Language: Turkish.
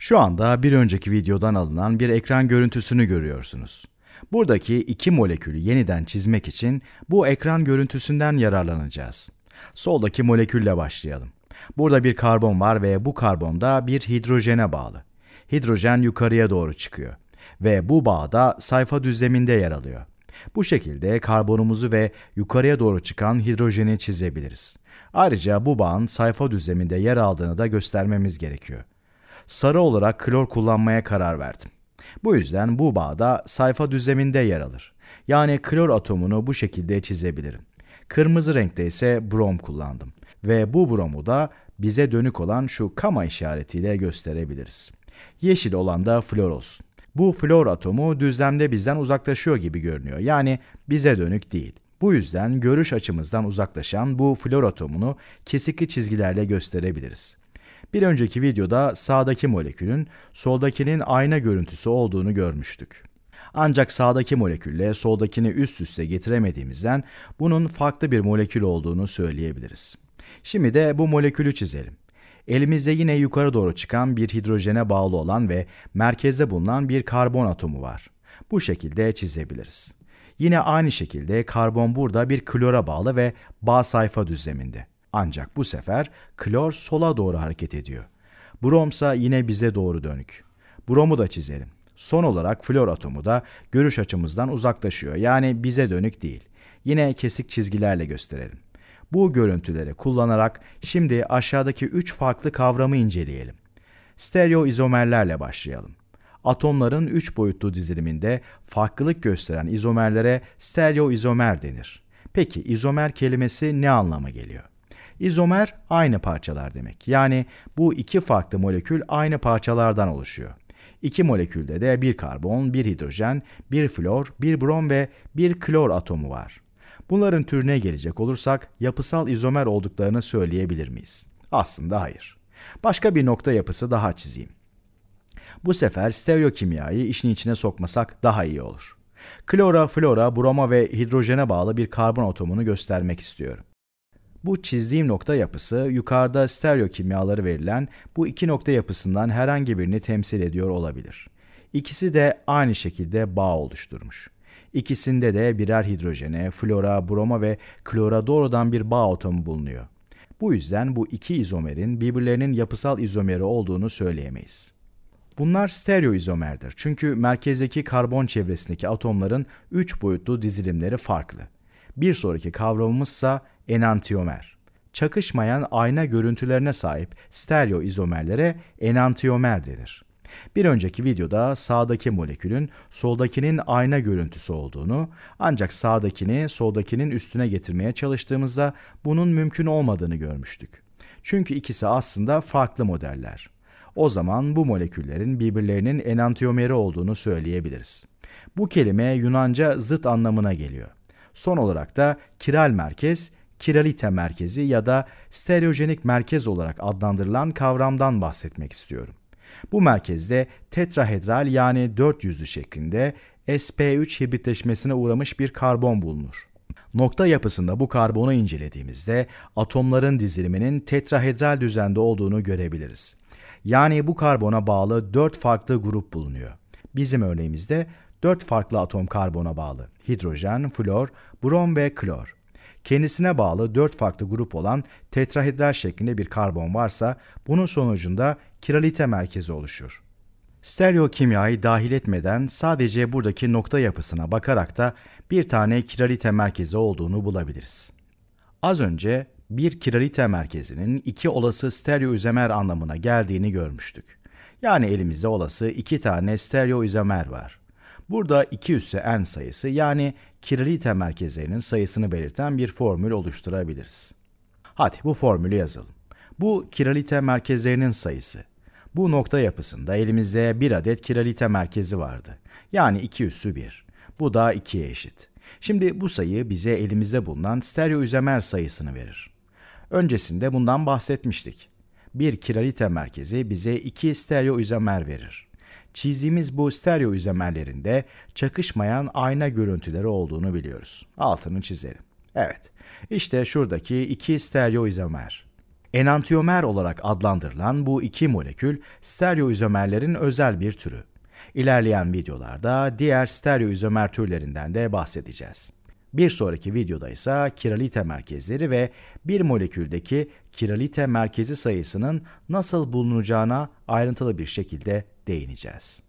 Şu anda bir önceki videodan alınan bir ekran görüntüsünü görüyorsunuz. Buradaki iki molekülü yeniden çizmek için bu ekran görüntüsünden yararlanacağız. Soldaki molekülle başlayalım. Burada bir karbon var ve bu karbon da bir hidrojene bağlı. Hidrojen yukarıya doğru çıkıyor ve bu bağda sayfa düzleminde yer alıyor. Bu şekilde karbonumuzu ve yukarıya doğru çıkan hidrojeni çizebiliriz. Ayrıca bu bağın sayfa düzleminde yer aldığını da göstermemiz gerekiyor sarı olarak klor kullanmaya karar verdim. Bu yüzden bu bağda sayfa düzleminde yer alır. Yani klor atomunu bu şekilde çizebilirim. Kırmızı renkte ise brom kullandım. Ve bu bromu da bize dönük olan şu kama işaretiyle gösterebiliriz. Yeşil olan da flor olsun. Bu flor atomu düzlemde bizden uzaklaşıyor gibi görünüyor. Yani bize dönük değil. Bu yüzden görüş açımızdan uzaklaşan bu flor atomunu kesikli çizgilerle gösterebiliriz. Bir önceki videoda sağdaki molekülün soldakinin ayna görüntüsü olduğunu görmüştük. Ancak sağdaki molekülle soldakini üst üste getiremediğimizden bunun farklı bir molekül olduğunu söyleyebiliriz. Şimdi de bu molekülü çizelim. Elimizde yine yukarı doğru çıkan bir hidrojene bağlı olan ve merkezde bulunan bir karbon atomu var. Bu şekilde çizebiliriz. Yine aynı şekilde karbon burada bir klora bağlı ve bağ sayfa düzleminde. Ancak bu sefer klor sola doğru hareket ediyor. Bromsa yine bize doğru dönük. Bromu da çizelim. Son olarak flor atomu da görüş açımızdan uzaklaşıyor. Yani bize dönük değil. Yine kesik çizgilerle gösterelim. Bu görüntüleri kullanarak şimdi aşağıdaki 3 farklı kavramı inceleyelim. Stereo izomerlerle başlayalım. Atomların 3 boyutlu diziliminde farklılık gösteren izomerlere stereo izomer denir. Peki izomer kelimesi ne anlama geliyor? İzomer aynı parçalar demek. Yani bu iki farklı molekül aynı parçalardan oluşuyor. İki molekülde de bir karbon, bir hidrojen, bir flor, bir brom ve bir klor atomu var. Bunların türüne gelecek olursak yapısal izomer olduklarını söyleyebilir miyiz? Aslında hayır. Başka bir nokta yapısı daha çizeyim. Bu sefer stereokimyayı işin içine sokmasak daha iyi olur. Klora, flora, broma ve hidrojene bağlı bir karbon atomunu göstermek istiyorum. Bu çizdiğim nokta yapısı yukarıda stereo stereokimyaları verilen bu iki nokta yapısından herhangi birini temsil ediyor olabilir. İkisi de aynı şekilde bağ oluşturmuş. İkisinde de birer hidrojene, flora, broma ve klora doğrudan bir bağ atomu bulunuyor. Bu yüzden bu iki izomerin birbirlerinin yapısal izomeri olduğunu söyleyemeyiz. Bunlar stereo izomerdir çünkü merkezdeki karbon çevresindeki atomların 3 boyutlu dizilimleri farklı. Bir sonraki kavramımızsa enantiyomer. Çakışmayan ayna görüntülerine sahip stereo izomerlere enantiyomer denir. Bir önceki videoda sağdaki molekülün soldakinin ayna görüntüsü olduğunu ancak sağdakini soldakinin üstüne getirmeye çalıştığımızda bunun mümkün olmadığını görmüştük. Çünkü ikisi aslında farklı modeller. O zaman bu moleküllerin birbirlerinin enantiyomeri olduğunu söyleyebiliriz. Bu kelime Yunanca zıt anlamına geliyor. Son olarak da kiral merkez, kiralite merkezi ya da stereojenik merkez olarak adlandırılan kavramdan bahsetmek istiyorum. Bu merkezde tetrahedral yani dört yüzlü şeklinde SP3 hibritleşmesine uğramış bir karbon bulunur. Nokta yapısında bu karbonu incelediğimizde atomların diziliminin tetrahedral düzende olduğunu görebiliriz. Yani bu karbona bağlı 4 farklı grup bulunuyor. Bizim örneğimizde 4 farklı atom karbona bağlı. Hidrojen, flor, brom ve klor. Kendisine bağlı 4 farklı grup olan tetrahedral şeklinde bir karbon varsa bunun sonucunda kiralite merkezi oluşur. Stereo Stereokimyayı dahil etmeden sadece buradaki nokta yapısına bakarak da bir tane kiralite merkezi olduğunu bulabiliriz. Az önce bir kiralite merkezinin iki olası stereo izomer anlamına geldiğini görmüştük. Yani elimizde olası iki tane stereo izomer var. Burada 2 200'e n sayısı yani kiralite merkezlerinin sayısını belirten bir formül oluşturabiliriz. Hadi bu formülü yazalım. Bu kiralite merkezlerinin sayısı. Bu nokta yapısında elimizde bir adet kiralite merkezi vardı. Yani 2 üssü 1. Bu da 2'ye eşit. Şimdi bu sayı bize elimizde bulunan stereo üzemer sayısını verir. Öncesinde bundan bahsetmiştik. Bir kiralite merkezi bize 2 stereo üzemer verir. Çizdiğimiz bu stereo izomerlerinde çakışmayan ayna görüntüleri olduğunu biliyoruz. Altını çizelim. Evet, işte şuradaki iki stereo izomer. Enantiyomer olarak adlandırılan bu iki molekül stereo izomerlerin özel bir türü. İlerleyen videolarda diğer stereo izomer türlerinden de bahsedeceğiz. Bir sonraki videoda ise kiralite merkezleri ve bir moleküldeki kiralite merkezi sayısının nasıl bulunacağına ayrıntılı bir şekilde değineceğiz.